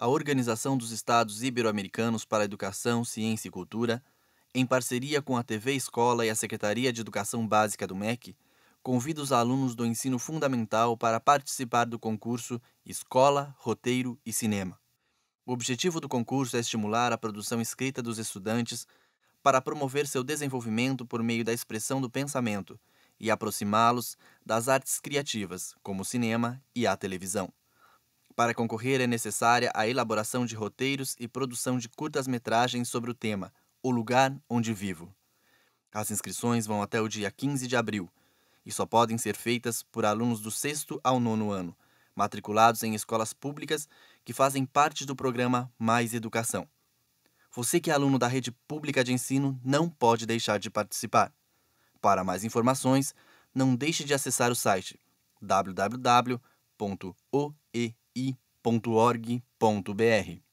a Organização dos Estados Ibero-Americanos para Educação, Ciência e Cultura, em parceria com a TV Escola e a Secretaria de Educação Básica do MEC, convida os alunos do ensino fundamental para participar do concurso Escola, Roteiro e Cinema. O objetivo do concurso é estimular a produção escrita dos estudantes para promover seu desenvolvimento por meio da expressão do pensamento e aproximá-los das artes criativas, como o cinema e a televisão. Para concorrer é necessária a elaboração de roteiros e produção de curtas-metragens sobre o tema O Lugar Onde Vivo. As inscrições vão até o dia 15 de abril e só podem ser feitas por alunos do sexto ao nono ano, matriculados em escolas públicas que fazem parte do programa Mais Educação. Você que é aluno da rede pública de ensino não pode deixar de participar. Para mais informações, não deixe de acessar o site www www.oei.org.br.